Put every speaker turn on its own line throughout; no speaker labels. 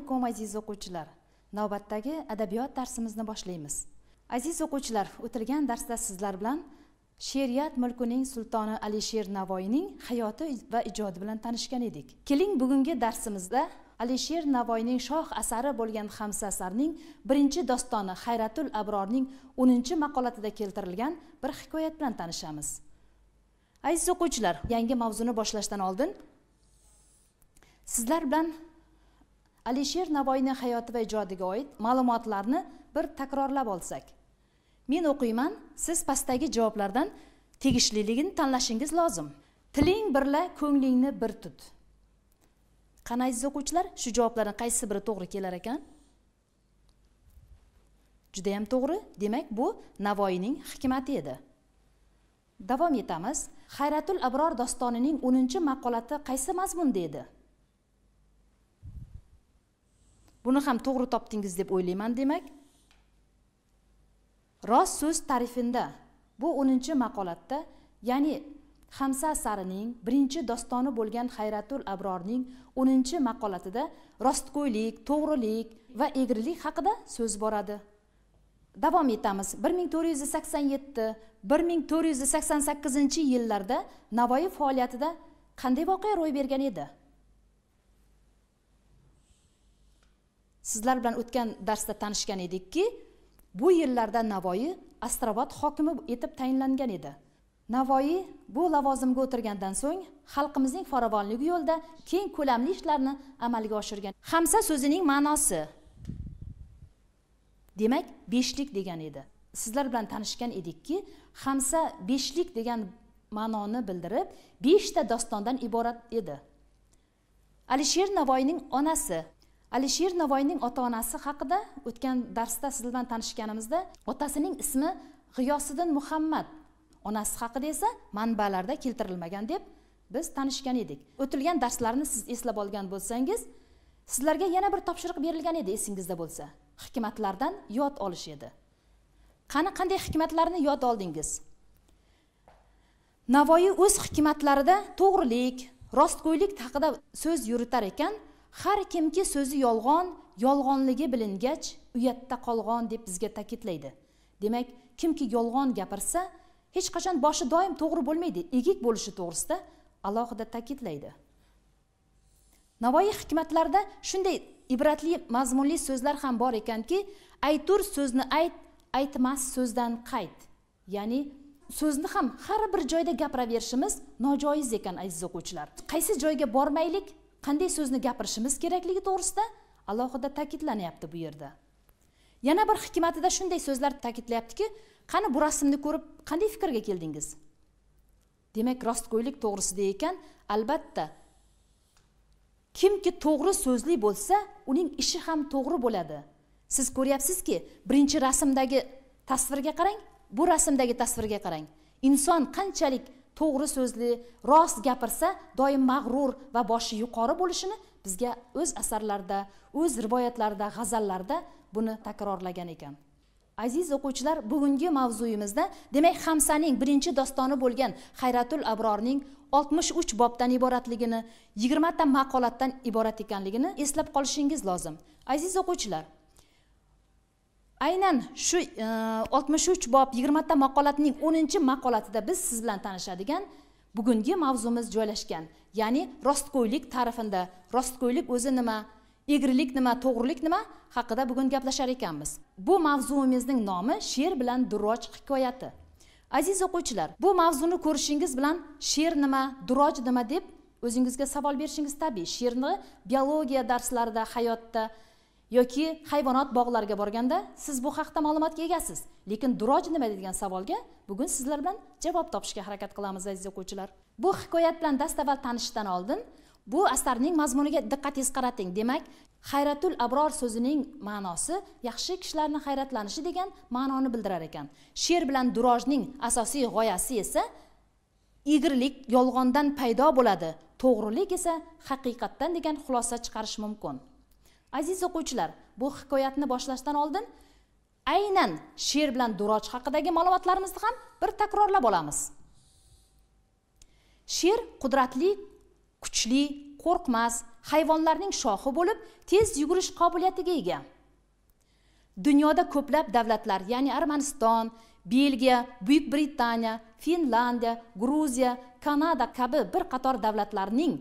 alaykum aziz o'quvchilar navbatdagi adabiyot darsimizni boshlaymiz aziz o'quvchilar o'tirgan darsda sizlar bilan she'riyat mulkining sultoni alisher navoiyning hayoti va ijodi bilan tanishgan edik keling bugungi darsimizda alisher navoiyning shoh asari bo'lgan hamsa asarning birinchi dostoni hayratul abrorning o'ninchi maqolatida keltirilgan bir hikoyat bilan tanishamiz aziz o'quvchilar yangi mavzuni boshlashdan oldin sizlar bilan alisher navoiyning hayoti va ijodiga oid ma'lumotlarni bir takrorlab olsak men o'qiyman siz pastdagi javoblardan tegishliligini tanlashingiz lozim tiling birla ko'nglingni bir tut qani aziz o'quvchilar shu javoblardan qaysi biri to'g'ri kelar ekan juda ham to'g'ri demak bu navoiyning hikmati edi davom etamiz hayratul abror dostonining o'ninchi maqolati qaysi mazmunda edi buni ham to'g'ri topdingiz deb o'ylayman demak rost so'z tarifinda bu o'ninchi maqolatda ya'ni hamsa asarining birinchi dostoni bo'lgan hayratul abrorning o'ninchi maqolatida rostgo'ylik to'g'rilik va egrilik haqida so'z boradi davom etamiz bir ming to'rt yuz sakson yetti bir ming to'rt yuz sakson sakkizinchi yillarda navoiy faoliyatida qanday voqea ro'y bergan edi sizlar bilan o'tgan darsda tanishgan edikki bu yillarda navoiy astrobod hokimi etib tayinlangan edi navoiy bu lavozimga o'tirgandan so'ng xalqimizning farovonligi yo'lida keng ko'lamli ishlarni amalga oshirgan hamsa so'zining ma'nosi demak beshlik degan edi sizlar bilan tanishgan edikki hamsa beshlik degan ma'noni bildirib beshta dostondan iborat edi alisher navoiyning onasi alisher navoiyning ota onasi haqida o'tgan darsda siz bilan tanishganimizda otasining ismi g'iyosiddin muhammad onasi haqida esa manbalarda keltirilmagan deb biz tanishgan edik o'tilgan darslarni siz eslab olgan bo'lsangiz sizlarga yana bir topshiriq berilgan edi esingizda bo'lsa hikmatlardan yod olish edi qani qanday hikmatlarni yod oldingiz navoiy o'z hikmatlarida to'g'rilik rostgo'ylik haqida so'z yuritar ekan har kimki so'zi yolg'on yolg'onligi bilingach uyatda qolg'on deb bizga ta'kidlaydi demak kimki yolg'on gapirsa hech qachon boshi doim to'g'ri bo'lmaydi egik bo'lishi to'g'risida alohida ta'kidlaydi navoiy hikmatlarida shunday ibratli mazmunli so'zlar ham bor ekanki aytur so'zni ayt aytmas so'zdan qayt ya'ni so'zni ham har bir joyda gapiraverishimiz nojoiz ekan aziz o'quvchilar qaysi joyga bormaylik qanday so'zni gapirishimiz kerakligi to'g'risida alohida ta'kidlanyapti bu yerda yana bir hikmatida shunday so'zlar ta'kidlayaptiki qani bu rasmni ko'rib qanday fikrga keldingiz demak rostgo'ylik to'g'risida ekan albatta kimki to'g'ri so'zli bo'lsa uning ishi ham to'g'ri bo'ladi siz ko'ryapsizki birinchi rasmdagi tasvirga qarang bu rasmdagi tasvirga qarang inson qanchalik to'g'ri so'zli rost gapirsa doim mag'rur va boshi yuqori bo'lishini bizga o'z asarlarida o'z rivoyatlarida g'azallarda buni takrorlagan ekan aziz o'quvchilar bugungi mavzuyimizda demak hamsaning birinchi dostoni bo'lgan hayratul abrorning oltmish uch bobdan iboratligini yigirmata maqolatdan iborat ekanligini eslab qolishingiz lozim aziz o'quvchilar aynan shu e, oltmish uch bob yigirmata maqolatining o'ninchi maqolatida biz siz bilan tanishadigan bugungi mavzumiz joylashgan ya'ni rostgo'ylik ta'rifida rostgo'ylik o'zi nima egrilik nima to'g'rilik nima haqida bugun gaplashar ekanmiz bu mavzuimizning nomi she'r bilan durroj hikoyati aziz o'quvchilar bu mavzuni ko'rishingiz bilan she'r nima durroj nima deb o'zingizga savol berishingiz tabiiy she'rni biologiya darslarida hayotda yoki hayvonot bog'lariga borganda siz bu haqda ma'lumotga egasiz lekin duroj nima degan savolga bugun sizlar bilan javob topishga harakat qilamiz aziz o'quvchilar bu hikoyat bilan dastavval tanishishdan oldin bu asarning mazmuniga diqqatingiz qarating demak hayratul abror so'zining ma'nosi yaxshi kishilarni hayratlanishi degan ma'noni bildirar ekan she'r bilan durojning asosiy g'oyasi esa egrilik yolg'ondan paydo bo'ladi to'g'rilik esa haqiqatdan degan xulosa chiqarish mumkin aziz o'quvchilar bu hikoyatni boshlashdan oldin aynan sher bilan duroch haqidagi ma'lumotlarimizni ham bir takrorlab olamiz sher qudratli kuchli qo'rqmas hayvonlarning shohi bo'lib tez yugurish qobiliyatiga ega dunyoda ko'plab davlatlar ya'ni armaniston belgiya buyuk britaniya finlandiya gruziya kanada kabi bir qator davlatlarning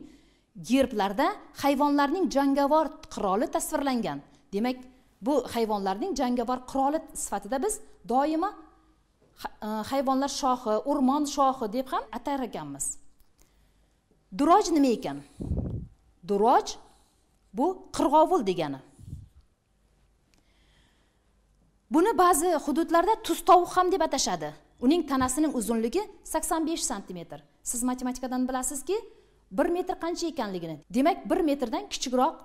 gerblarda hayvonlarning jangovar qiroli tasvirlangan demak bu hayvonlarning jangovar qiroli sifatida biz doimo e, hayvonlar shohi o'rmon shohi deb ham atar ekanmiz duroj nima ekan duroj bu qirg'ovul degani buni ba'zi hududlarda tuz tovuq ham deb atashadi uning tanasining uzunligi 85 santimetr siz matematikadan bilasizki bir metr qancha ekanligini demak bir metrdan kichikroq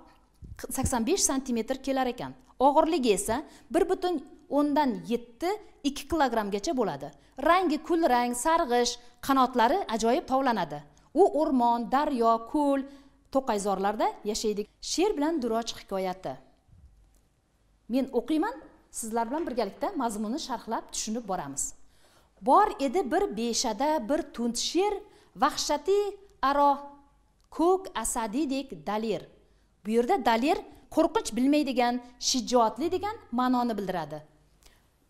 sakson besh santimetr kelar ekan og'irligi esa bir butun o'ndan yetti ikki kilogrammgacha bo'ladi rangi kulrang sarg'ish qanotlari ajoyib tovlanadi u o'rmon daryo ko'l to'qayzorlarda yashaydi sher bilan duroch hikoyati men o'qiyman sizlar bilan birgalikda mazmunni sharhlab tushunib boramiz bor edi bir beshada bir tunt sher vahshatiy aro ko'k asadidek dalir bu yerda dalir qo'rqinch bilmaydigan shijoatli degan ma'noni bildiradi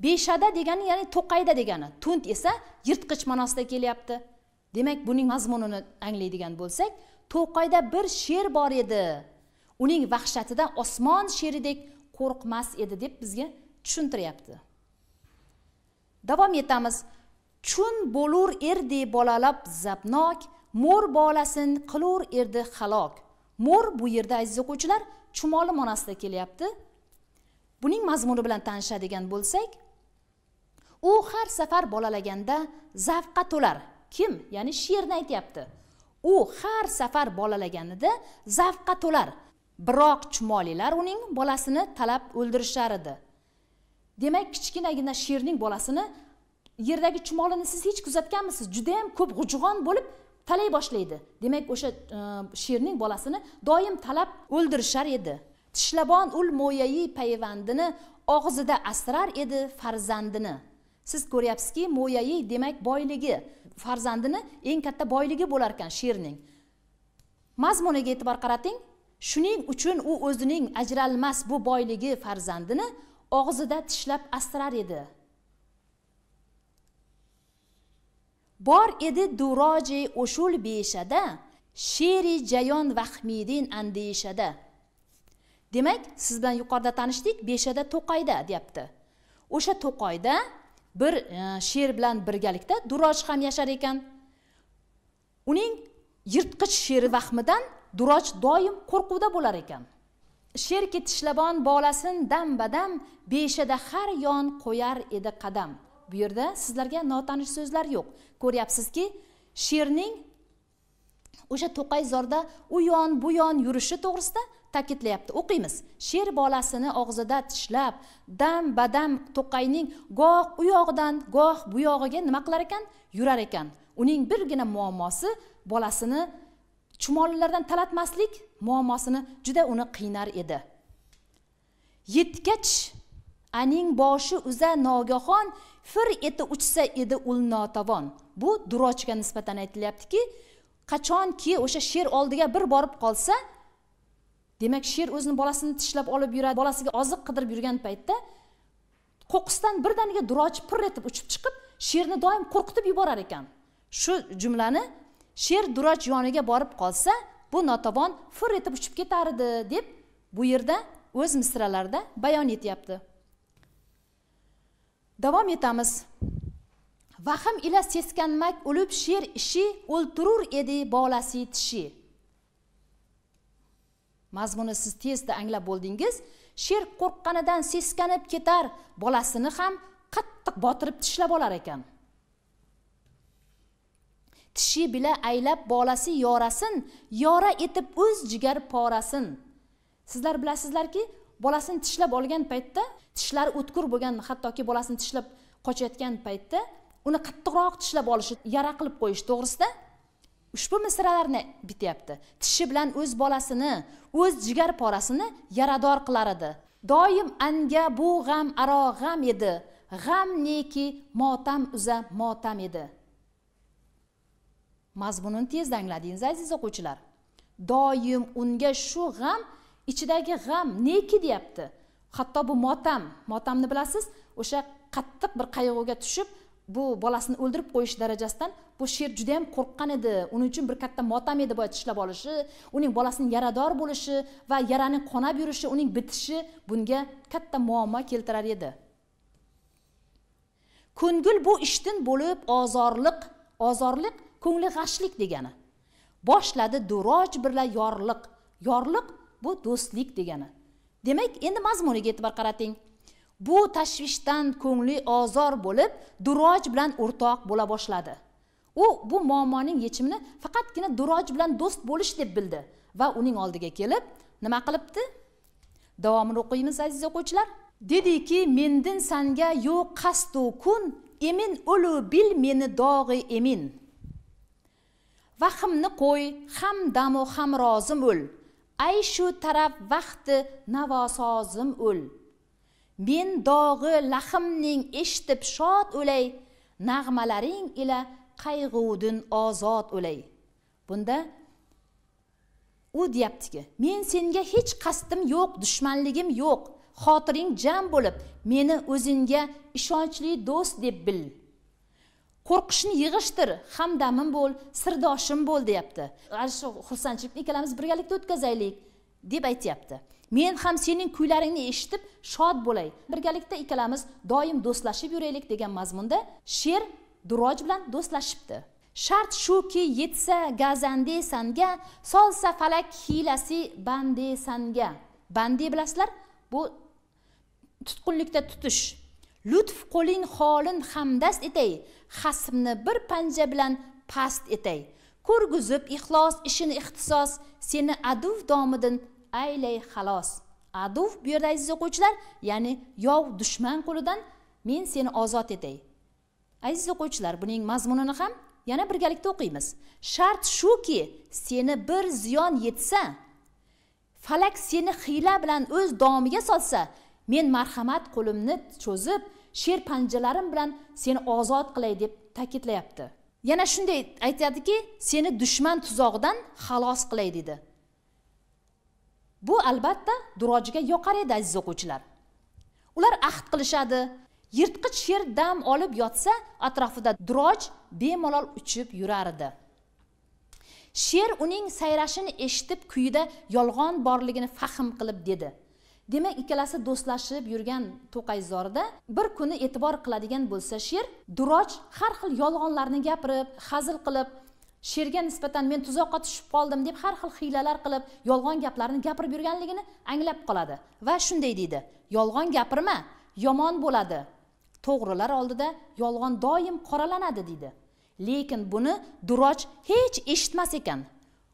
beshada degani ya'ni to'qayda degani tund esa yirtqich ma'nosida kelyapti demak buning mazmunini anglaydigan bo'lsak to'qayda bir sher bor edi uning vahshatidan osmon sheridek qo'rqmas edi deb bizga tushuntiryapti davom etamiz chun bo'lur erdi bolalab zabnok mo'r bolasin qilur erdi halok mo'r bu yerda aziz o'quvchilar chumoli monasida kelyapti buning mazmuni bilan tanishadigan bo'lsak u har safar bolalaganda zavqqa to'lar kim ya'ni she'rni aytyapti u har safar bolalaganida zavqqa to'lar biroq chumolilar uning bolasini talab o'ldirishar edi demak kichkinagina sherning bolasini yerdagi chumolini siz hech kuzatganmisiz judayam ko'p g'ujg'on bo'lib talay boshlaydi demak o'sha e, sherning bolasini doim talab o'ldirishar edi tishlabon ul mo'yayi payvandini og'zida asrar edi farzandini siz ko'ryapsizki mo'yayi demak boyligi farzandini eng katta boyligi bo'lar ekan sherning mazmuniga e'tibor qarating shuning uchun u o'zining ajralmas bu boyligi farzandini og'zida tishlab asrar edi bor edi duroji o'shul beshada she'ri jayon vahmidin andeshada demak siz bilan yuqorida tanishdik beshada to'qayda deyapti o'sha to'qoyda bir e, she'r bilan birgalikda duroj ham yashar ekan uning yirtqich she'ri vahmidan duroj doim qo'rquvda bo'lar ekan sherki tishlabon bolasin dam badam beshada har yon qo'yar edi qadam bu yerda sizlarga notanish so'zlar yo'q ko'ryapsizki sherning o'sha to'qay zorda u yon bu yon yurishi to'g'risida ta'kidlayapti o'qiymiz sher bolasini og'zida tishlab dam badam to'qayning goh u yog'idan goh bu yog'iga nima qilar ekan yurar ekan uning birgina muammosi bolasini chumolilardan talatmaslik muammosini juda uni qiynar edi yetkach aning boshi uza nogahon fir eti uchsa edi ul notavon bu durochga nisbatan aytilyaptiki qachonki o'sha sher oldiga bir borib qolsa demak sher o'zini bolasini tishlab olib yuradi bolasiga oziq qidirib yurgan paytda qo'qqisdan birdaniga durochi pir etib uchib chiqib sherni doim qo'rqitib yuborar ekan shu jumlani sher duroch yoniga borib qolsa bu notavon fir etib uchib ketar edi deb bu yerda o'z misralarida bayon etyapti davom etamiz vahm ila seskanmak ulub sher ishi o'ltirur edi bolasi tishi mazmuni siz tezda anglab bo'ldingiz sher qo'rqqanidan seskanib ketar bolasini ham qattiq botirib tishlab olar ekan tishi bila aylab bolasi yorasin yora etib o'z jigar porasin sizlar bilasizlarki bolasini tishlab olgan paytda tishlari o'tkir bo'lgan hattoki bolasini tishlab qochayotgan paytda uni qattiqroq tishlab olishi yara qilib qo'yish to'g'risida ushbu misralarni bityapti tishi bilan o'z bolasini o'z jigar porasini yarador qilar edi doim anga bu g'am aro g'am edi g'am neki motam uza motam edi mazmunini tezda angladingiz aziz o'quvchilar doim unga shu g'am ichidagi g'am neki deyapti hatto bu motam motamni bilasiz o'sha qattiq bir qayg'uga tushib bu bolasini o'ldirib qo'yish darajasidan bu sher juda yam qo'rqqan edi uning uchun bir katta motam edi boya tishlab olishi uning bolasini yarador bo'lishi va yaraning qonab yurishi uning bitishi bunga katta muammo keltirar edi ko'ngil bu ishdan bo'lib ozorliq ozorliq ko'ngli g'ashlik degani boshladi duroj birla yorliq yorliq bu do'stlik degani demak endi mazmuniga e'tibor qarating bu tashvishdan ko'ngli ozor bo'lib duroj bilan o'rtoq bo'la boshladi u bu muammoning yechimini faqatgina duroj bilan do'st bo'lish deb bildi va uning oldiga kelib nima qilibdi davomini o'qiymiz aziz o'quvchilar dediki mendin sanga yo qasdu kun emin o'lu bil meni dog'i emin vahmni qo'y ham damu ham rozim o'l ay shu taraf vaqti navosozim ul men dog'i lahimning eshitib shod o'lay nag'malaring ila qayg'udin ozod o'lay bunda u deyaptiki men senga hech qasdim yo'q dushmanligim yo'q xotiring jam bo'lib meni o'zingga ishonchli do'st deb bil qo'rqishni yig'ishtir hamdamim bo'l sirdoshim bo'l deyapti ana shu xursandchilikni ikkalamiz birgalikda o'tkazaylik deb aytyapti men ham sening kuylaringni eshitib shod bo'lay birgalikda ikkalamiz doim do'stlashib yuraylik degan mazmunda she'r duroj bilan do'stlashibdi shart shuki yetsa gazande sanga solsa falak hiylasi bande sanga bande bilasizlar bu tutqunlikda tutish lutf qo'ling holin hamdast etay xasmni bir panja bilan past etay ko'rguzib ixlos ishini ixtisos seni aduv domidan aylay xalos aduv bu yerda aziz o'quvchilar ya'ni yov dushman qo'lidan men seni ozod etay aziz o'quvchilar buning mazmunini ham yana birgalikda o'qiymiz shart shuki seni bir ziyon yetsa falak seni hiyla bilan o'z domiga solsa men marhamat qo'limni cho'zib sher panjalarim bilan seni ozod qilay deb ta'kidlayapti yana shunday aytadiki seni dushman tuzog'idan xalos qilay dedi bu albatta durojiga yoqar edi aziz o'quvchilar ular ahd qilishadi yirtqich sher dam olib yotsa atrofida duroj bemalol uchib yurar edi sher uning sayrashini eshitib kuyida yolg'on borligini fahm qilib dedi demak ikkalasi do'stlashib yurgan to'qay zorida bir kuni e'tibor qiladigan bo'lsa sher duroch har xil yolg'onlarni gapirib hazil qilib sherga nisbatan men tuzoqqa tushib qoldim deb har xil hiylalar qilib yolg'on gaplarni gapirib yurganligini anglab qoladi va shunday deydi yolg'on gapirma yomon bo'ladi to'g'rilar oldida yolg'on doim qoralanadi deydi lekin buni duroch hech eshitmas ekan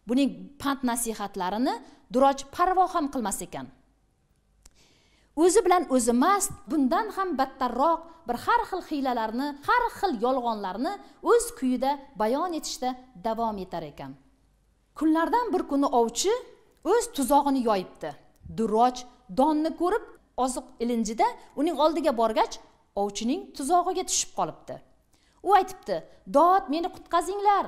buning pand nasihatlarini duroch parvo ham qilmas ekan o'zi bilan o'zi emas bundan ham battarroq bir har xil hiylalarni har xil yolg'onlarni o'z kuyida bayon etishda davom etar ekan kunlardan bir kuni ovchi o'z tuzog'ini yoyibdi duroch donni ko'rib oziq ilinjida uning oldiga borgach ovchining tuzog'iga tushib qolibdi u aytibdi dod meni qutqazinglar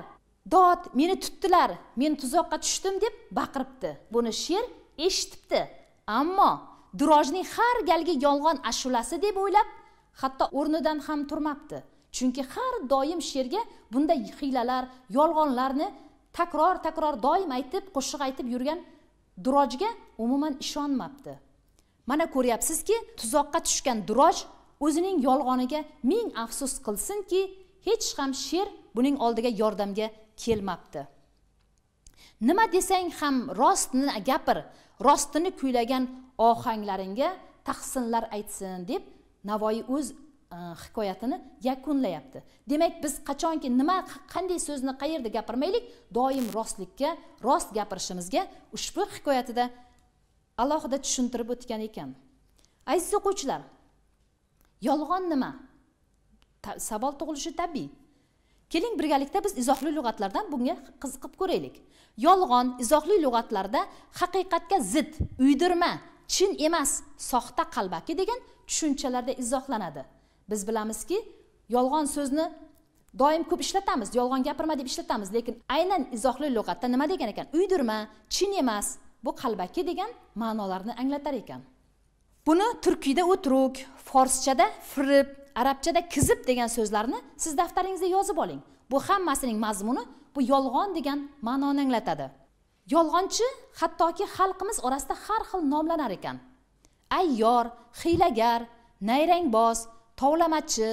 dod meni tutdilar men tuzoqqa tushdim deb baqiribdi buni sher eshitibdi ammo durojning har galgi yolg'on ashulasi deb o'ylab hatto o'rnidan ham turmabdi chunki har doim she'rga bunday hiylalar yolg'onlarni takror takror doim aytib qo'shiq aytib yurgan durojga umuman ishonmabdi mana ko'ryapsizki tuzoqqa tushgan duroj o'zining yolg'oniga ming afsus qilsinki hech ham she'r buning oldiga yordamga kelmabdi nima desang ham rostni gapir rostini kuylagan ohanglaringga tahsinlar aytsin deb navoiy o'z e, hikoyatini yakunlayapti demak biz qachonki nima qanday so'zni qayerda gapirmaylik doim rostlikka rost gapirishimizga ushbu hikoyatida alohida tushuntirib o'tgan ekan aziz o'quvchilar yolg'on nima savol tug'ilishi tabiiy keling birgalikda biz izohli lug'atlardan bunga qiziqib ko'raylik yolg'on izohli lug'atlarda haqiqatga zid uydirma chin emas soxta qalbaki degan tushunchalarda izohlanadi biz bilamizki yolg'on so'zni doim ko'p ishlatamiz yolg'on gapirma deb ishlatamiz lekin aynan izohli lug'atda nima degan ekan uydirma chin emas bu qalbaki degan ma'nolarni anglatar ekan buni turkiyda o'truk forschada firib arabchada kizib degan so'zlarni siz daftaringizga yozib oling bu hammasining mazmuni bu yolg'on degan ma'noni anglatadi yolg'onchi hattoki xalqimiz orasida har xil nomlanar ekan ayyor hiylagar nayrangboz tovlamachi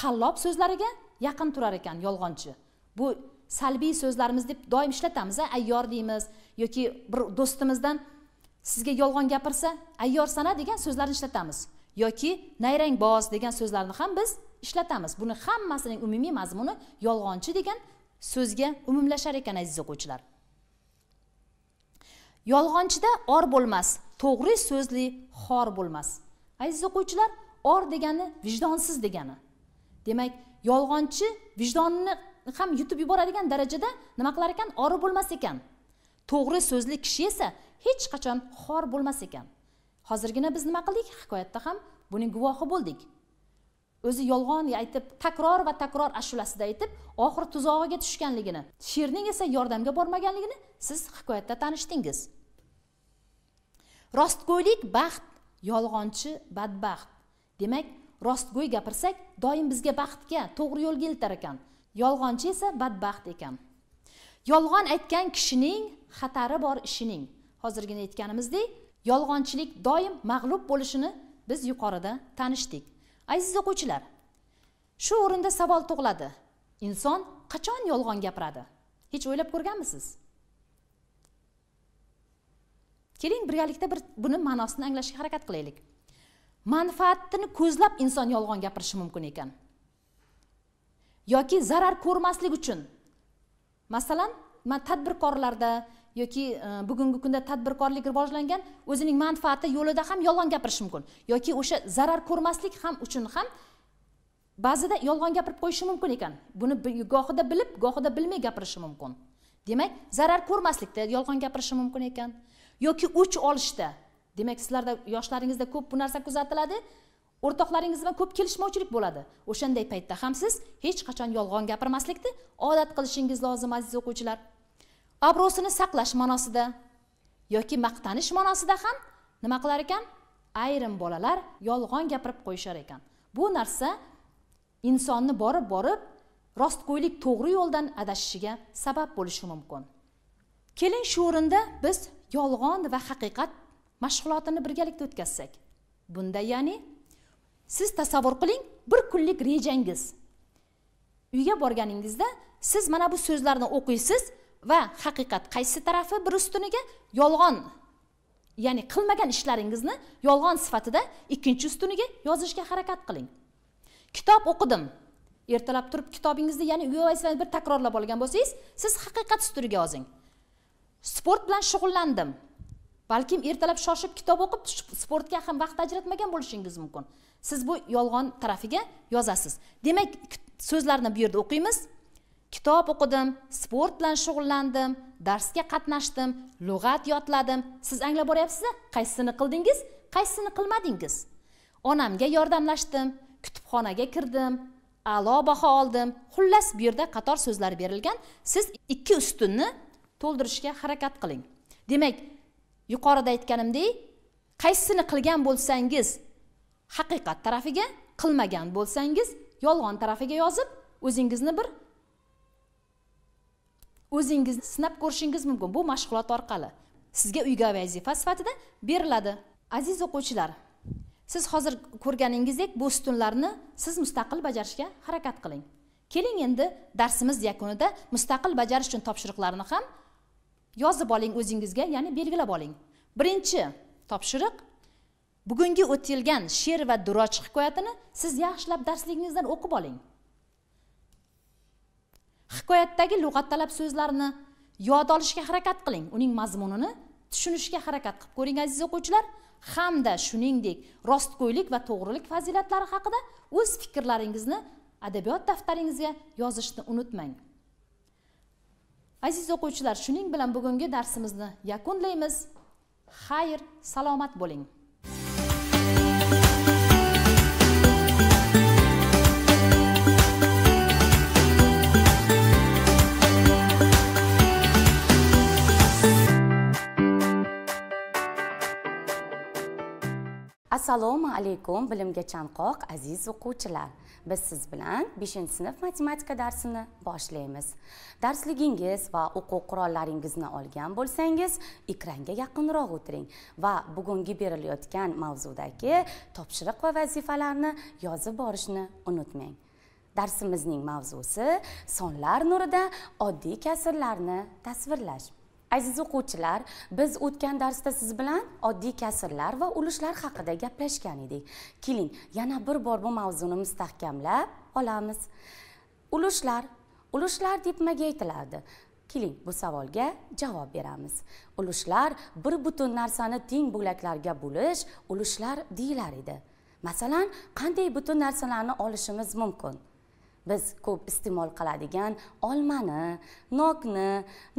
qallob so'zlariga yaqin turar ekan yolg'onchi bu salbiy so'zlarimiz deb doim ishlatamiz a ayyor deymiz yoki bir do'stimizdan sizga yolg'on gapirsa ayyorsan a degan so'zlarni ishlatamiz yoki nayrangboz degan so'zlarni ham biz ishlatamiz buni hammasining umumiy mazmuni yolg'onchi degan so'zga umumlashar ekan aziz o'quvchilar yolg'onchida or bo'lmas to'g'ri so'zli xor bo'lmas aziz o'quvchilar or degani vijdonsiz degani demak yolg'onchi vijdonini ham yutib yuboradigan darajada nima qilar ekan ori bo'lmas ekan to'g'ri so'zli kishi esa hech qachon xor bo'lmas ekan hozirgina biz nima qildik hikoyatda ham buning guvohi bo'ldik o'zi yolg'on aytib takror va takror ashulasida aytib oxiri tuzog'iga tushganligini sherning esa yordamga bormaganligini siz hikoyatda tanishdingiz rostgo'ylik baxt yolg'onchi badbaxt demak rostgo'y gapirsak doim bizga baxtga to'g'ri yo'lga eltar ekan yolg'onchi esa badbaxt ekan yolg'on aytgan kishining xatari bor ishining hozirgina aytganimizdek yolg'onchilik doim mag'lub bo'lishini biz yuqorida tanishdik aziz o'quvchilar shu o'rinda savol tug'iladi inson qachon yolg'on gapiradi hech o'ylab ko'rganmisiz keling birgalikda bir buni ma'nosini anglashga harakat qilaylik manfaatini ko'zlab inson yolg'on gapirishi mumkin ekan yoki zarar ko'rmaslik uchun masalan tadbirkorlarda yoki e, bugungi kunda tadbirkorlik rivojlangan o'zining manfaati yo'lida ham yolg'on gapirishi mumkin yoki o'sha zarar ko'rmaslik ham uchun ham ba'zida yolg'on gapirib qo'yishi mumkin ekan buni gohida bilib gohida bilmay gapirishi mumkin demak zarar ko'rmaslikda yolg'on gapirishi mumkin ekan yoki o'ch olishda demak sizlarda yoshlaringizda ko'p bu narsa kuzatiladi o'rtoqlaringiz bilan ko'p kelishmovchilik bo'ladi o'shanday paytda ham siz hech qachon yolg'on gapirmaslikni odat qilishingiz lozim aziz o'quvchilar obro'sini saqlash ma'nosida yoki maqtanish ma'nosida ham nima qilar ekan ayrim bolalar yolg'on gapirib qo'yishar ekan bu narsa insonni borib borib rostgo'ylik to'g'ri yo'ldan adashishiga sabab bo'lishi mumkin keling shu o'rinda biz yolg'on va haqiqat mashg'ulotini birgalikda o'tkazsak bunda ya'ni siz tasavvur qiling bir kunlik rejangiz uyga borganingizda siz mana bu so'zlarni o'qiysiz va haqiqat qaysi tarafi bir ustuniga yolg'on ya'ni qilmagan ishlaringizni yolg'on sifatida ikkinchi ustuniga yozishga harakat qiling kitob o'qidim ertalab turib kitobingizni yana uyalsangiz bir takrorlab olgan bo'lsangiz siz haqiqat ustuniga yozing sport bilan shug'ullandim balkim ertalab shoshib kitob o'qib sportga ham vaqt ajratmagan bo'lishingiz mumkin siz bu yolg'on tarafiga yozasiz demak so'zlarni bu yerda o'qiymiz kitob o'qidim sport bilan shug'ullandim darsga qatnashdim lug'at yodladim siz anglab boryapsizmi qaysisini qildingiz qaysisini qilmadingiz onamga yordamlashdim kutubxonaga kirdim a'lo baho oldim xullas bu yerda qator so'zlar berilgan siz ikki ustunni to'ldirishga harakat qiling demak yuqorida aytganimdek qaysisini qilgan bo'lsangiz haqiqat tarafiga qilmagan bo'lsangiz yolg'on tarafiga yozib o'zingizni bir o'zingizni sinab ko'rishingiz mumkin bu mashg'ulot orqali sizga uyga vazifa sifatida beriladi aziz o'quvchilar siz hozir ko'rganingizdek bu ustunlarni siz mustaqil bajarishga harakat qiling keling endi darsimiz yakunida mustaqil bajarish uchun topshiriqlarni ham yozib oling o'zingizga ya'ni belgilab oling birinchi topshiriq bugungi o'tilgan she'r va duroch hikoyatini siz yaxshilab darsligingizdan o'qib oling hikoyatdagi talab so'zlarini yod olishga harakat qiling uning mazmunini tushunishga harakat qilib ko'ring aziz o'quvchilar hamda shuningdek rostgo'ylik va to'g'rilik fazilatlari haqida o'z fikrlaringizni adabiyot daftaringizga yozishni unutmang aziz o'quvchilar shuning bilan bugungi darsimizni yakunlaymiz xayr salomat bo'ling
assalomu alaykum bilimga chanqoq aziz o'quvchilar biz siz bilan 5 sinf matematika darsini boshlaymiz darsligingiz va o'quv qurollaringizni olgan bo'lsangiz ekranga yaqinroq o'tiring va bugungi berilayotgan mavzudagi topshiriq va vazifalarni yozib borishni unutmang darsimizning mavzusi sonlar nurida oddiy kasrlarni tasvirlash aziz o'quvchilar biz o'tgan darsda siz bilan oddiy kasrlar va ulushlar haqida gaplashgan edik keling yana bir bor bu mavzuni mustahkamlab olamiz ulushlar ulushlar deb nimaga aytiladi keling bu savolga javob beramiz ulushlar bir butun narsani teng bo'laklarga bo'lish ulushlar deyilar edi masalan qanday butun narsalarni olishimiz mumkin biz ko'p iste'mol qiladigan olmani nokni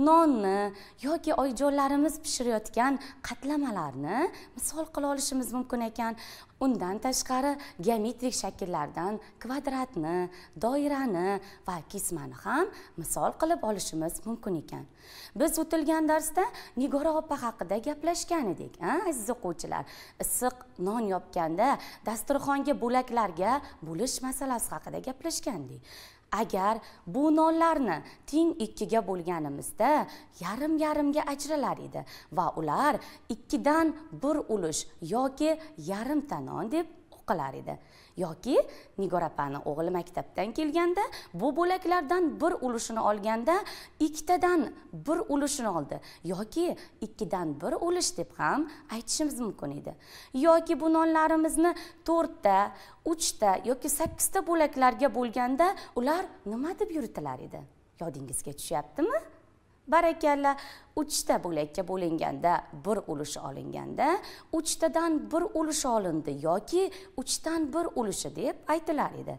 nonni yoki oyijonlarimiz pishirayotgan qatlamalarni misol qila olishimiz mumkin ekan undan tashqari geometrik shakllardan kvadratni doirani va kismani ham misol qilib olishimiz mumkin ekan biz o'tilgan darsda nigora opa haqida gaplashgan edik a aziz o'quvchilar issiq non yopganda dasturxonga bo'laklarga bo'lish masalasi haqida gaplashgandik agar bu nonlarni teng ikkiga bo'lganimizda yarim yarimga ajralar edi va ular ikkidan bir ulush yoki yarimta non deb o'qilar edi yoki nigor opani o'g'li maktabdan kelganda bu bo'laklardan bir ulushini olganda ikkitadan bir ulushini oldi yoki ikkidan bir ulush deb ham aytishimiz mumkin edi yoki bu nonlarimizni to'rtta uchta yoki sakkizta bo'laklarga bo'lganda ular nima deb yuritilar edi yodingizga tushyaptimi barakalla uchta bo'lakka bo'linganda bir ulush olinganda uchtadan bir ulush olindi yoki uchdan bir ulushi deb aytilar edi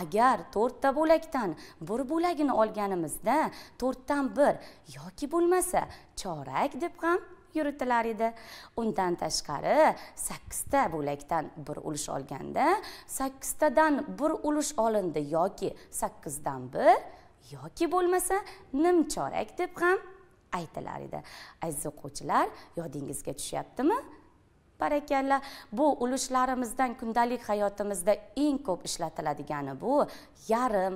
agar to'rtta bo'lakdan bir bo'lagini olganimizda to'rtdan bir yoki bo'lmasa chorak deb ham yuritilar edi undan tashqari sakkizta bo'lakdan bir ulush olganda sakkiztadan bir ulush olindi yoki sakkizdan bir yoki bo'lmasa nimchorak deb ham aytilar edi aziz o'quvchilar yodingizga tushyaptimi barakalla bu ulushlarimizdan kundalik hayotimizda eng ko'p ishlatiladigani bu yarim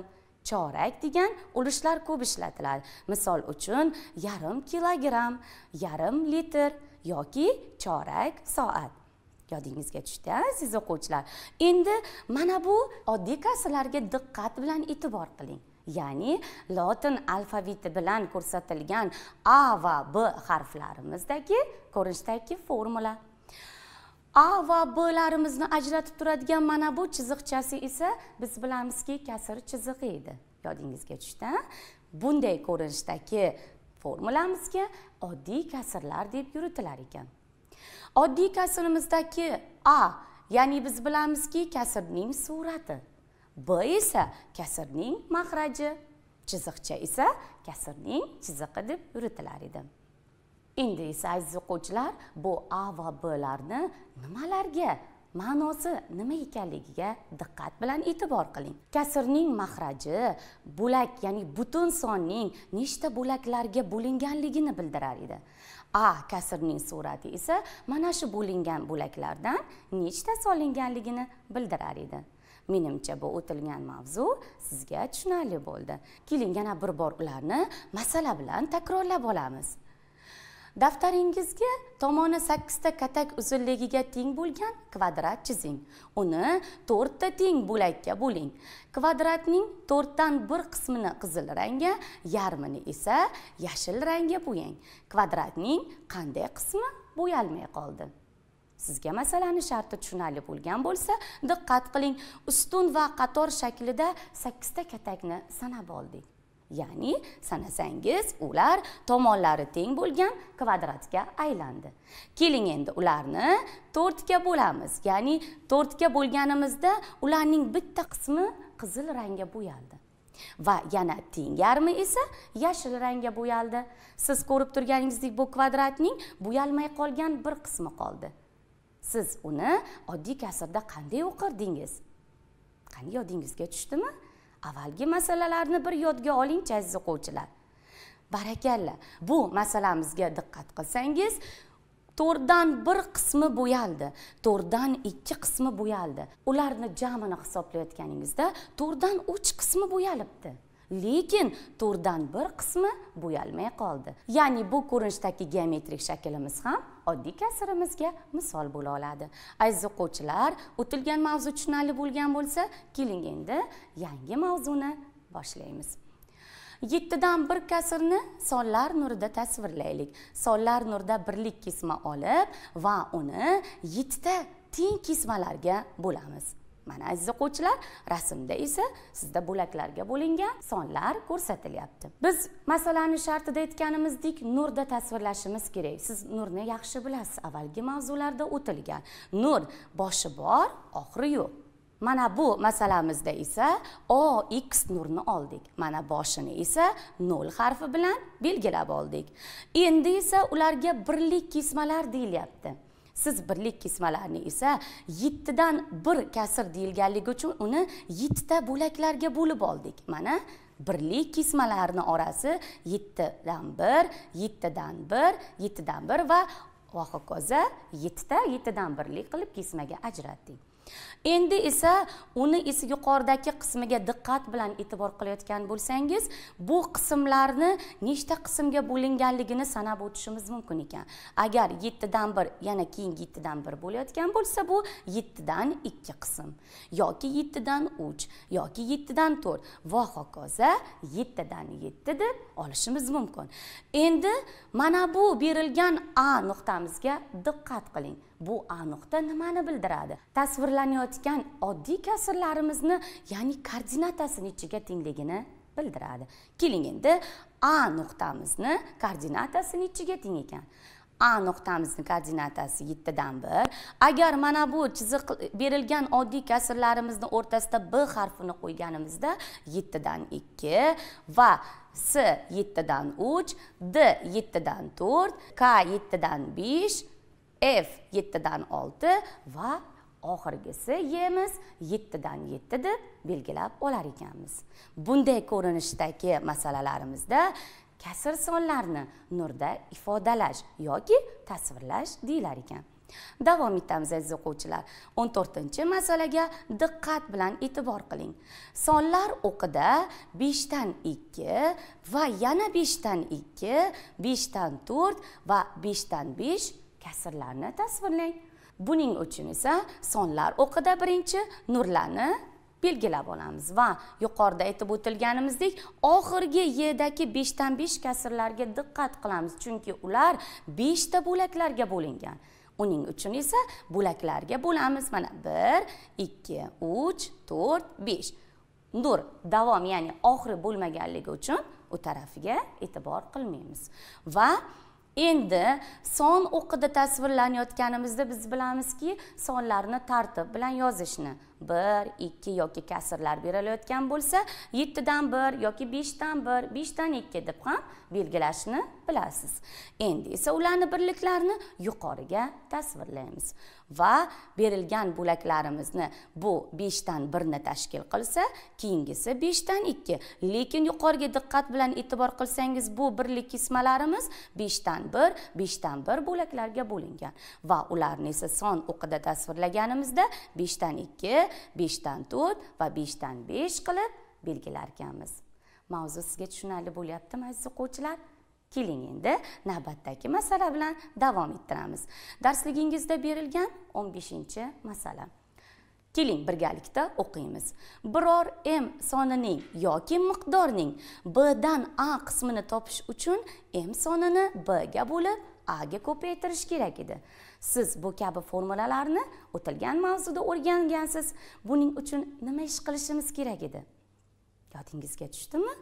chorak degan ulushlar ko'p ishlatiladi misol uchun yarim kilogramm yarim litr yoki chorak soat yodingizga tushdi aziz o'quvchilar endi mana bu oddiy kassalarga diqqat bilan e'tibor qiling ya'ni lotin alfaviti bilan ko'rsatilgan a va b harflarimizdagi ko'rinishdagi formula a va blarimizni ajratib turadigan mana bu chiziqchasi esa biz bilamizki kasr chizig'i edi yodingizga tushdi bunday ko'rinishdagi formulamizga oddiy kasrlar deb yuritilar ekan oddiy kasrimizdagi a ya'ni biz bilamizki kasrning surati b esa kasrning maxraji chiziqcha esa kasrning chizig'i deb yuritilar edi endi esa aziz o'quvchilar bu a va blarni nimalarga ma'nosi nima ekanligiga diqqat bilan e'tibor qiling kasrning maxraji bo'lak ya'ni butun sonning nechta bo'laklarga bo'linganligini bildirar edi a kasrning surati esa mana shu bo'lingan bo'laklardan nechta solinganligini bildirar edi menimcha bu o'tilgan mavzu sizga tushunarli bo'ldi keling yana bir bor ularni masala bilan takrorlab olamiz daftaringizga tomoni sakkizta katak uzunligiga teng bo'lgan kvadrat chizing uni to'rtta teng bo'lakka bo'ling kvadratning to'rtdan bir qismini qizil rangga yarmini esa yashil rangga bo'yang kvadratning qanday qismi bo'yalmay qoldi sizga masalani sharti tushunarli bo'lgan bo'lsa diqqat qiling ustun va qator shaklida sakkizta katakni sanab oldik ya'ni sanasangiz ular tomonlari teng bo'lgan kvadratga aylandi keling endi ularni to'rtga bo'lamiz ya'ni to'rtga bo'lganimizda ularning bitta qismi qizil rangga bo'yaldi va yana teng yarmi esa yashil rangga bo'yaldi siz ko'rib turganingizdek bu kvadratning bo'yalmay qolgan bir qismi qoldi siz uni oddiy kasrda qanday o'qirdingiz qani yodingizga tushdimi avvalgi masalalarni bir yodga olingchi aziz o'quvchilar barakalla bu masalamizga diqqat qilsangiz to'rtdan bir qismi bo'yaldi to'rtdan ikki qismi bo'yaldi ularni jamini hisoblayotganingizda to'rtdan uch qismi bo'yalibdi lekin to'rdan bir qismi bo'yalmay qoldi ya'ni bu ko'rinishdagi geometrik shaklimiz ham oddiy kasrimizga misol bo'la oladi aziz o'quvchilar o'tilgan mavzu tushunarli bo'lgan bo'lsa keling endi yangi mavzuni boshlaymiz yettidan bir kasrni sonlar nurida tasvirlaylik sonlar nurida birlik kesma olib va uni yettita teng kesmalarga bo'lamiz mana aziz o'quvchilar rasmda esa sizda bo'laklarga bo'lingan sonlar ko'rsatilyapti biz masalani shartida aytganimizdek nurda tasvirlashimiz kerak siz nurni yaxshi bilasiz avvalgi mavzularda o'tilgan nur boshi bor oxiri yo'q mana bu masalamizda esa o x nurni oldik mana boshini esa 0 harfi bilan belgilab oldik endi esa ularga birlik kesmalar deyilyapti siz birlik kesmalarni esa yettidan bir kasr deyilganligi uchun uni yettita bo'laklarga bo'lib oldik mana birlik kesmalarni orasi yettidan bir yettidan bir yettidan bir va va hokazo yettita yettidan birlik qilib kesmaga ajratdik endi esa uni esa yuqoridagi qismiga diqqat bilan e'tibor qilayotgan bo'lsangiz bu qismlarni nechta qismga bo'linganligini sanab o'tishimiz mumkin ekan agar yettidan bir yana keyingi yettidan bir bo'layotgan bo'lsa bu yettidan ikki qism yoki yettidan uch yoki yettidan to'rt va hokazo yettidan yetti deb olishimiz mumkin endi mana bu berilgan a nuqtamizga diqqat qiling bu aniqda nimani bildiradi tasvirlanayotgan oddiy kasrlarimizni ya'ni koordinatasini ichiga tengligini bildiradi keling endi a nuqtamizni koordinatasini ichiga teng ekan a nuqtamizni koordinatasi yettidan bir agar mana bu chiziq berilgan oddiy kasrlarimizni o'rtasida b harfini qo'yganimizda yettidan ikki va s yettidan uch d yettidan to'rt k yettidan besh f 7-dan 6 va oxirgisi yemiz 7-dan 7 deb belgilab olar ekanmiz bunday ko'rinishdagi masalalarimizda kasr sonlarni nurda ifodalash yoki tasvirlash deyilar ekan davom etamiz aziz o'quvchilar 14 masalaga diqqat bilan e'tibor qiling sonlar o'qida 5 dan 2 va yana 5 dan 2 5 dan 4 va 5 dan 5 kasrlarni tasvirlang buning uchun esa sonlar o'qida birinchi nurlarni belgilab olamiz va yuqorida aytib o'tilganimizdek oxirgi yedagi beshdan besh kasrlarga diqqat qilamiz chunki ular beshta bo'laklarga bo'lingan uning uchun esa bo'laklarga bo'lamiz mana bir ikki uch to'rt besh nur davom ya'ni oxiri bo'lmaganligi uchun u tarafiga e'tibor qilmaymiz va endi son o'qida tasvirlanayotganimizda biz bilamizki sonlarni tartib bilan yozishni bir ikki yoki kasrlar berilayotgan bo'lsa yettidan bir yoki beshdan bir beshdan ikki deb ham belgilashni bilasiz endi esa ularni birliklarini yuqoriga tasvirlaymiz va berilgan bo'laklarimizni bu beshdan birini tashkil qilsa keyingisi beshdan ikki lekin yuqoriga diqqat bilan e'tibor qilsangiz bu birlik kesmalarimiz beshdan bir beshdan bir bo'laklarga bo'lingan va ularni esa son o'qida tasvirlaganimizda beshdan ikki beshdan to'rt va beshdan besh qilib ekanmiz mavzu sizga tushunarli bo'lyaptimi aziz o'quvchilar keling endi navbatdagi masala bilan davom ettiramiz darsligingizda berilgan 15 masala keling birgalikda o'qiymiz biror m sonining yoki miqdorning b dan a qismini topish uchun m sonini b ga bo'lib a ga ko'paytirish kerak edi siz bu kabi formulalarni o'tilgan mavzuda o'rgangansiz buning uchun nima ish qilishimiz kerak edi yodingizga tushdimi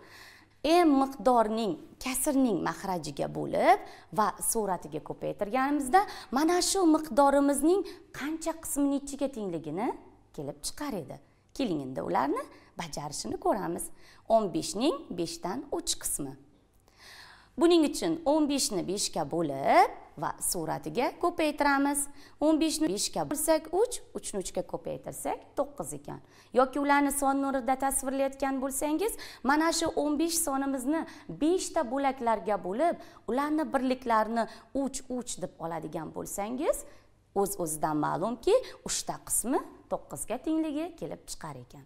m e miqdorning kasrning mahrajiga bo'lib va suratiga ko'paytirganimizda mana shu miqdorimizning qancha qismini ichiga tengligini kelib chiqar edi keling endi ularni bajarishini ko'ramiz 15 ning 5 dan 3 qismi buning uchun 15 ni 5 ga bo'lib va suratiga ko'paytiramiz 15 ni 5 ga bo'lsak 3, 3 ni 3 ga ko'paytirsak 9 ekan yoki ularni son nurida tasvirlayotgan bo'lsangiz mana shu 15 sonimizni 5 ta bo'laklarga bo'lib ularni birliklarini 3 3 deb oladigan bo'lsangiz o'z o'zidan ma'lumki 3 ta qismi 9 ga tengligi kelib chiqar ekan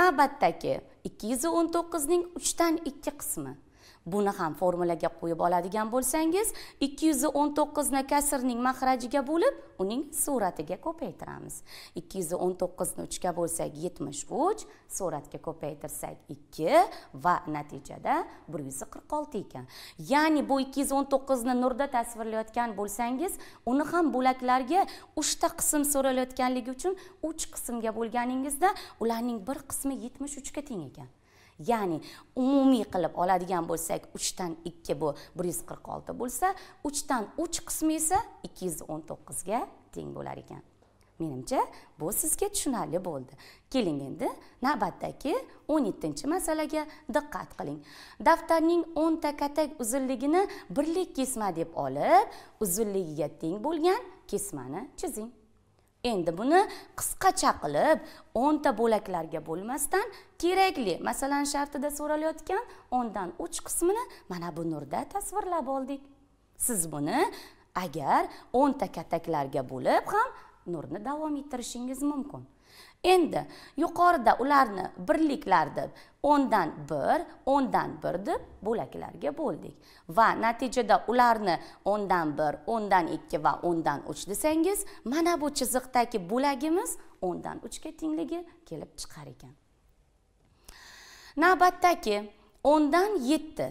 navbatdagi 219 ning 3 dan 2 qismi buni ham formulaga qo'yib oladigan bo'lsangiz ikki yuz o'n to'qqizni kasrning mahrajiga bo'lib uning suratiga ko'paytiramiz ikki yuz o'n to'qqizni uchga bo'lsak yetmish uch suratga ko'paytirsak ikki va natijada bir yuz qirq olti ekan ya'ni bu ikki yuz o'n to'qqizni nurda tasvirlayotgan bo'lsangiz uni ham bo'laklarga uchta qism so'ralayotganligi uchun uch qismga bo'lganingizda ularning bir qismi yetmish uchga teng ekan ya'ni umumiy qilib oladigan bo'lsak uchdan ikki bu bir yuz qirq olti bo'lsa uchdan uch qismi esa ikki yuz o'n to'qqizga teng bo'lar ekan menimcha bu sizga tushunarli bo'ldi keling endi navbatdagi o'n yettinchi masalaga diqqat qiling daftarning o'nta katak uzunligini birlik kesma deb olib uzunligiga teng bo'lgan kesmani chizing endi buni qisqacha qilib 10 ta bo'laklarga bo'lmasdan kerakli masalan shartida so'ralayotgan 10 dan 3 qismini mana bu nurda tasvirlab oldik siz buni agar 10 ta kataklarga bo'lib ham nurni davom ettirishingiz mumkin endi yuqorida ularni birliklar deb o'ndan bir o'ndan bir deb bo'laklarga bo'ldik va natijada ularni o'ndan bir o'ndan ikki va o'ndan uch desangiz mana bu chiziqdagi bo'lagimiz o'ndan uchga tengligi kelib chiqar ekan navbatdagi o'ndan yetti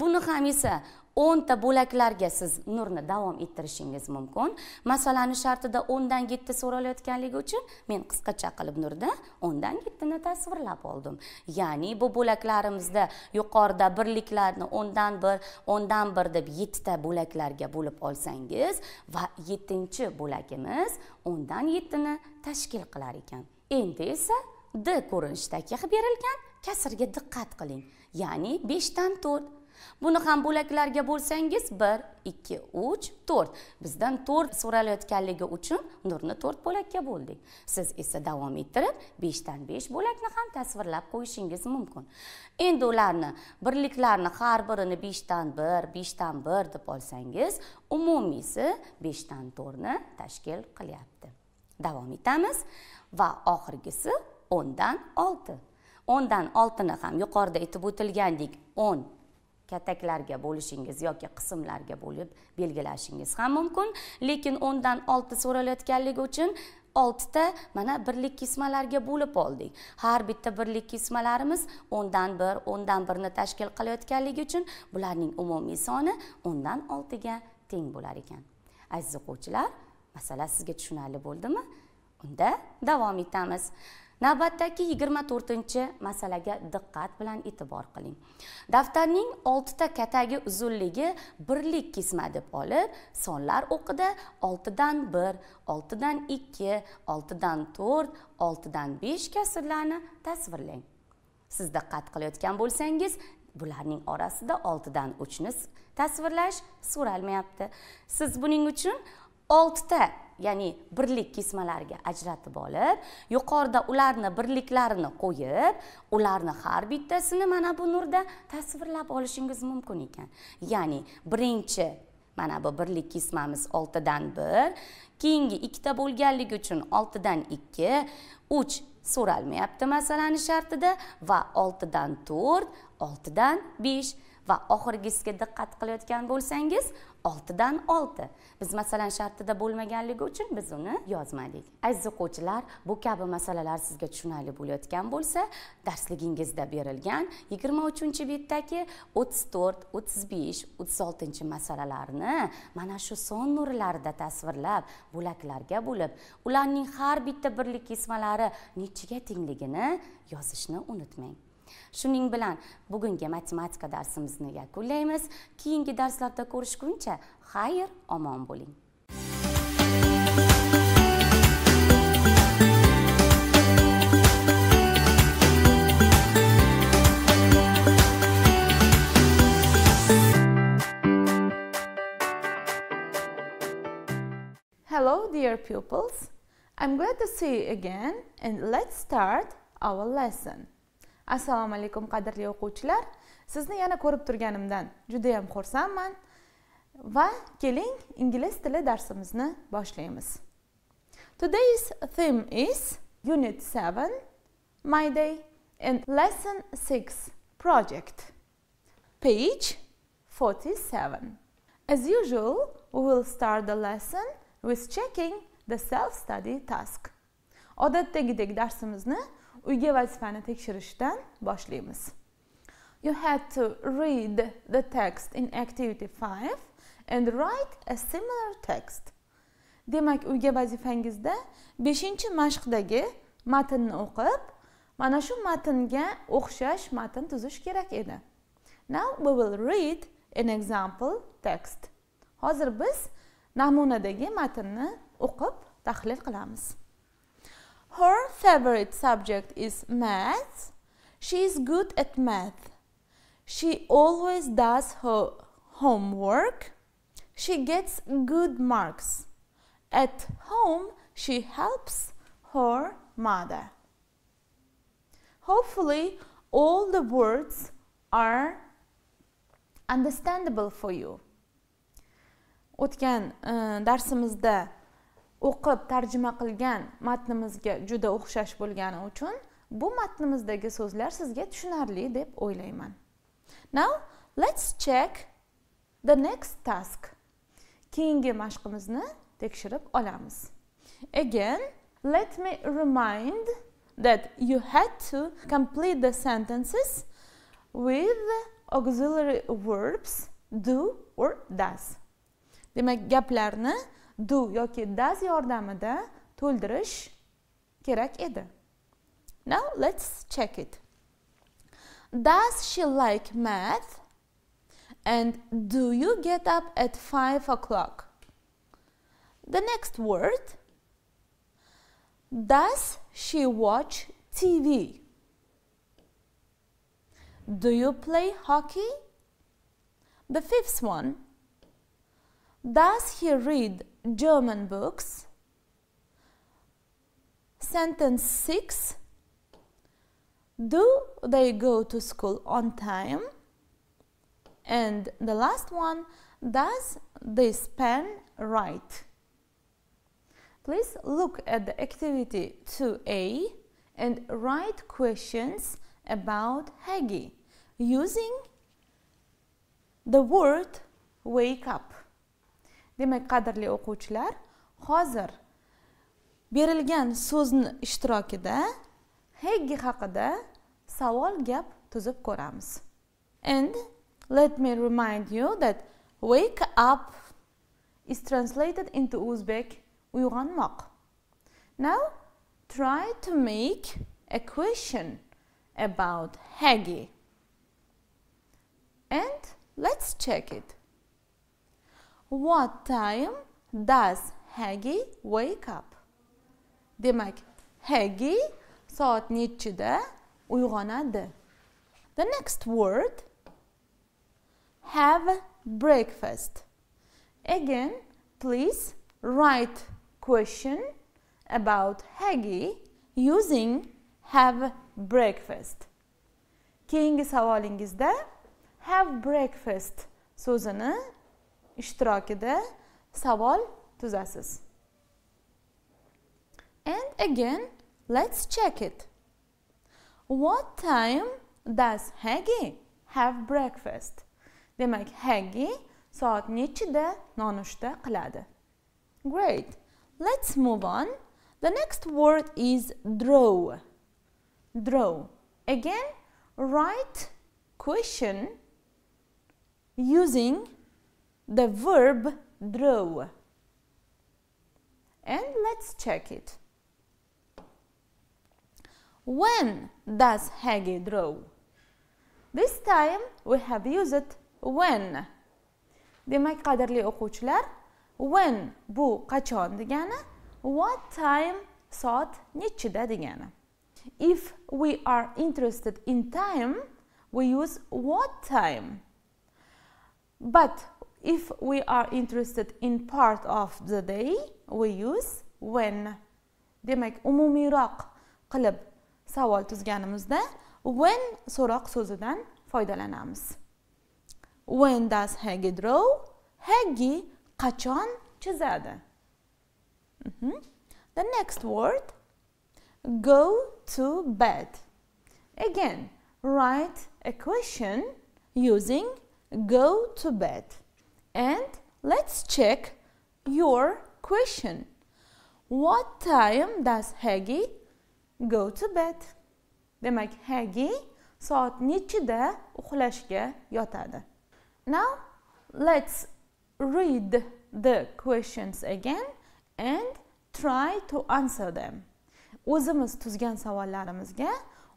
buni ham esa o'nta bo'laklarga siz nurni davom ettirishingiz mumkin masalani shartida o'ndan yetti so'ralayotganligi uchun men qisqacha qilib nurda o'ndan yettini tasvirlab oldim ya'ni bu bo'laklarimizda yuqorida birliklarni o'ndan bir o'ndan bir deb yettita bo'laklarga bo'lib olsangiz va yettinchi bo'lagimiz o'ndan yettini tashkil qilar ekan endi esa d ko'rinishidagi berilgan kasrga diqqat qiling ya'ni beshdan to'rt Buni ham bo'laklarga bo'lsangiz 1 2 3 4. Bizdan 4 so'ralayotganligi uchun nurni 4 bo'lakka bo'ldik. Siz esa davom ettirib 5 dan 5 bo'lakni ham tasvirlab qo'yishingiz mumkin. Endi ularni birliklarni har birini 5 dan 1, 5 dan 1 deb olsangiz, umumiysi 5 dan 4 ni tashkil qilyapti. Davom etamiz va oxirgisi 10 dan 6. 10 dan 6 ni ham yuqorida aytib o'tilgandik 10 kataklarga bo'lishingiz yoki qismlarga bo'lib belgilashingiz ham mumkin lekin o'ndan olti so'ralayotganligi uchun oltita mana birlik kesmalarga bo'lib oldik har bitta birlik kesmalarimiz o'ndan bir o'ndan birni tashkil qilayotganligi uchun bularning umumiy soni o'ndan oltiga teng bo'lar ekan aziz o'quvchilar masala sizga tushunarli bo'ldimi unda davom etamiz navbatdagi 24 masalaga diqqat bilan e'tibor qiling daftarning 6 ta katagi uzunligi 1 birlik kesma deb olib sonlar o'qida 6 dan 1 6 dan 2 6 dan 4 6 dan 5 kasrlarni tasvirlang siz diqqat qilayotgan bo'lsangiz bularning orasida 6 dan 3 ni tasvirlash so'ralmayapti siz buning uchun oltita ya'ni birlik kesmalariga ajratib olib yuqorida ularni birliklarini qo'yib ularni har bittasini mana bu nurda tasvirlab olishingiz mumkin ekan ya'ni birinchi mana bu birlik kesmamiz oltidan bir keyingi ikkita bo'lganligi uchun oltidan ikki uch so'ralmayapti masalani shartida va oltidan to'rt oltidan besh va oxirgisiga diqqat qilayotgan bo'lsangiz oltidan olti biz masalan shartida bo'lmaganligi uchun biz uni yozmadik aziz o'quvchilar bu kabi masalalar sizga tushunarli bo'layotgan bo'lsa darsligingizda berilgan yigirma uchinchi betdagi o'ttiz to'rt o'ttiz besh o'ttiz oltinchi masalalarni mana shu son nurlarida tasvirlab bo'laklarga bo'lib ularning har bitta birlik kesmalari nechiga tengligini yozishni unutmang shuning bilan bugungi matematika darsimizni yakunlaymiz keyingi darslarda ko'rishguncha xayr omon bo'ling
Hello dear pupils, I'm glad to see you again and let's start our lesson. assalomu alaykum qadrli o'quvchilar sizni yana ko'rib turganimdan judayam xursandman va keling ingliz tili darsimizni boshlaymiz today's theme is unit 7 my day and lesson 6 project page 47 as usual we will start the lesson with checking the self study task odatdagidek darsimizni uyga vazifani tekshirishdan boshlaymiz you had to read the text in activity 5 and write a similar text demak uyga vazifangizda 5 mashqdagi matnni o'qib mana shu matnga o'xshash matn tuzish kerak edi now we will read an example text hozir biz namunadagi matnni o'qib tahlil qilamiz Her favorite subject is math. She is good at math. She always does her homework. She gets good marks. At home, she helps her mother. Hopefully, all the words are understandable for you. O'tgan darsimizda o'qib tarjima qilgan matnimizga juda o'xshash bo'lgani uchun bu matnimizdagi so'zlar sizga tushunarli deb o'ylayman now let's check the next task keyingi mashqimizni tekshirib olamiz again let me remind that you had to complete the sentences with auxiliary verbs do or does demak gaplarni do yoki does yordamida to'ldirish kerak edi now let's check it does she like math and do you get up at 5 o'clock the next word does she watch tv do you play hockey the fifth one does he read German books. Sentence 6. Do they go to school on time? And the last one, does this pen write? Please look at the activity 2A and write questions about Haggie using the word wake up. demak qadrli o'quvchilar hozir berilgan so'zni ishtirokida heggi haqida savol gap tuzib ko'ramiz and let me remind you that wake up is translated into uzbek uyg'onmoq now try to make a question about heggi and let's check it What time does Haggy wake up? Demak, Haggy soat nechida uyg'onadi? The next word have breakfast. Again, please write question about Haggy using have breakfast. Keyingi savolingizda have breakfast so'zini ishtirokida savol tuzasiz and again let's check it what time does Haggy have breakfast demak Haggy soat nechida nonushta qiladi great let's move on the next word is draw draw again write question using the verb draw. And let's check it. When does Haggy draw? This time we have used when. Demak, qadrli o'quvchilar, when bu qachon degani, what time soat nechida degani. If we are interested in time, we use what time. But if we are interested in part of the day, we use when. Demek umumiyroq qilib savol tuzganimizda when so'roq so'zidan foydalanamiz. When does Haggy draw? Haggy qachon chizadi? Mm -hmm. The next word go to bed. Again, write a question using go to bed. And let's check your question. What time does Haggy go to bed? Demak, Haggy soat nechida uxlashga yotadi? Now, let's read the questions again and try to answer them. O'zimiz tuzgan savollarimizga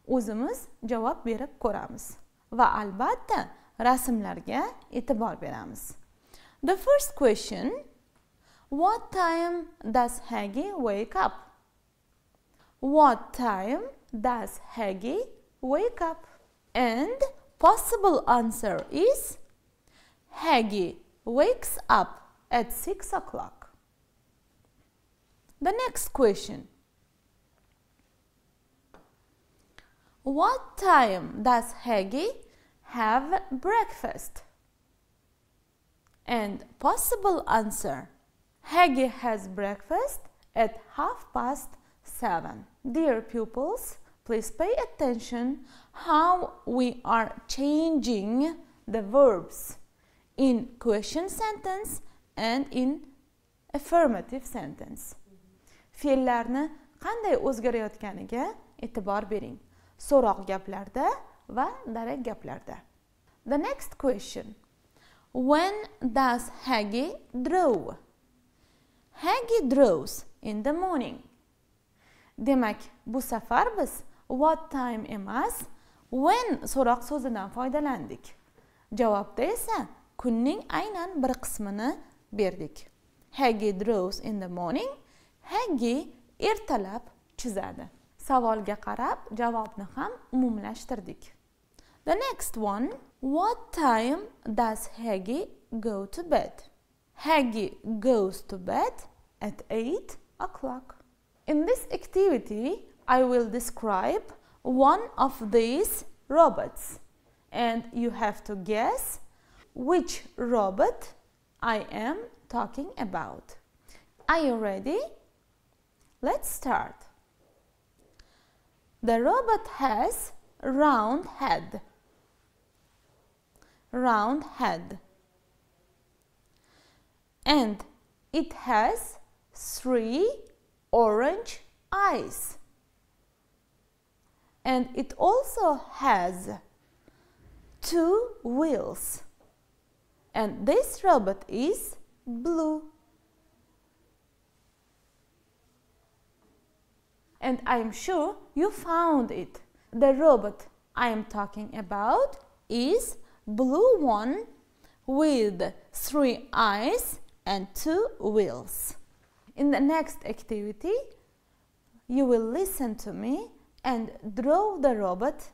o'zimiz javob berib ko'ramiz va albatta rasmlarga e'tibor beramiz. The first question, what time does Haggy wake up? What time does Haggy wake up? And possible answer is Haggy wakes up at 6 o'clock. The next question. What time does Haggy have breakfast? and possible answer Haggie has breakfast at half past seven. Dear pupils, please pay attention how we are changing the verbs in question sentence and in affirmative sentence. Fe'llarni qanday o'zgarayotganiga e'tibor bering. So'roq gaplarda va darak gaplarda. The next question When does Haggy draw? Haggy draws in the morning. Demak, bu safar biz what time emas, when so'roq so'zidan foydalandik. Javobda esa kunning aynan bir qismini berdik. Haggy draws in the morning. Haggy ertalab chizadi. Savolga qarab javobni ham umumlashtirdik. The next one What time does Haggie go to bed? Haggie goes to bed at 8 o'clock. In this activity, I will describe one of these robots and you have to guess which robot I am talking about. Are you ready? Let's start. The robot has round head round head and it has three orange eyes and it also has two wheels and this robot is blue and I'm sure you found it. The robot I am talking about is blue one with three eyes and two wheels. In the next activity, you will listen to me and draw the robot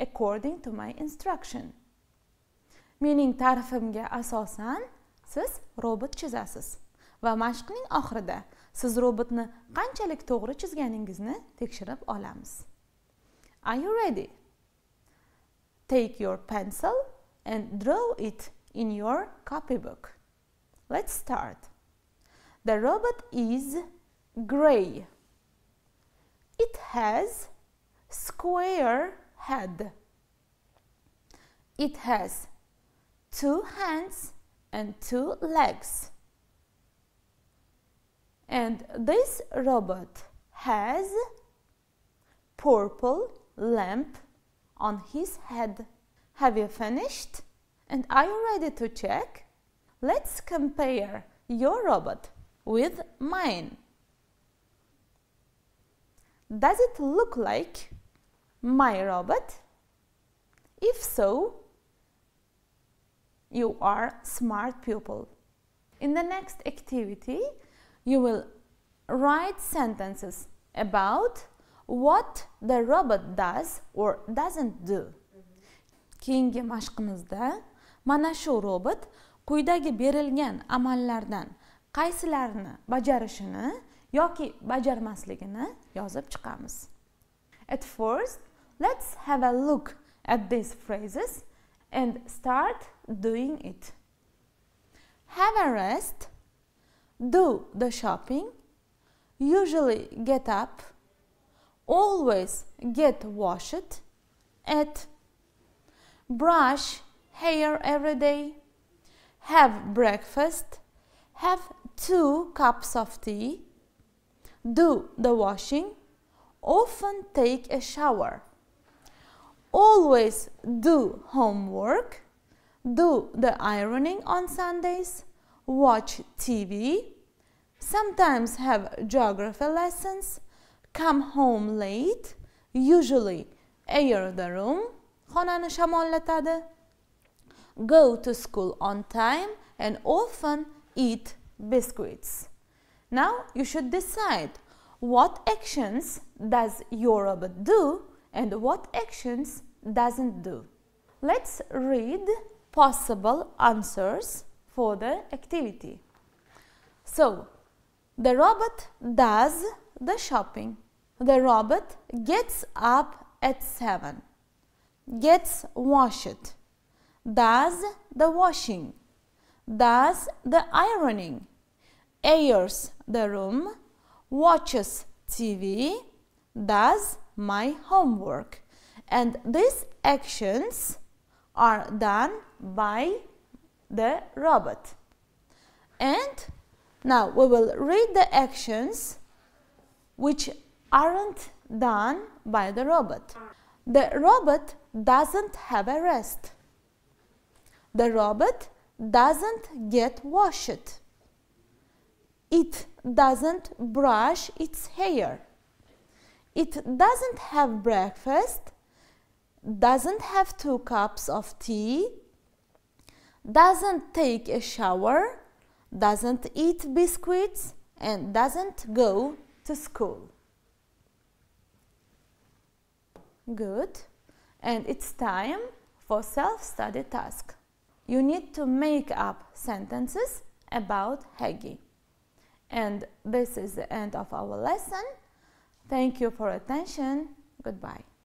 according to my instruction. Mening ta'rifimga asosan siz robot chizasiz va mashqning oxirida siz robotni qanchalik to'g'ri chizganingizni tekshirib olamiz. Are you ready? Take your pencil and draw it in your copybook. Let's start. The robot is gray. It has square head. It has two hands and two legs. And this robot has purple lamp on his head. Have you finished? And are you ready to check? Let's compare your robot with mine. Does it look like my robot? If so, you are smart pupil. In the next activity, you will write sentences about what the robot does or doesn't do. keyingi mashqimizda mana shu robot quyidagi berilgan amallardan qaysilarini bajarishini yoki bajarmasligini yozib chiqamiz at first let's have a look at these phrases and start doing it have a rest do the shopping usually get up always get washed at brush hair every day, have breakfast, have two cups of tea, do the washing, often take a shower, always do homework, do the ironing on Sundays, watch TV, sometimes have geography lessons, come home late, usually air the room, xonani shamollatadi go to school on time and often eat biscuits now you should decide what actions does your robot do and what actions doesn't do let's read possible answers for the activity so the robot does the shopping the robot gets up at 7 gets washed, does the washing, does the ironing, airs the room, watches TV, does my homework. And these actions are done by the robot. And now we will read the actions which aren't done by the robot. The robot doesn't have a rest. The robot doesn't get washed. It doesn't brush its hair. It doesn't have breakfast, doesn't have two cups of tea, doesn't take a shower, doesn't eat biscuits, and doesn't go to school. Good. And it's time for self-study task. You need to make up sentences about Heggy. And this is the end of our lesson. Thank you for attention. Goodbye.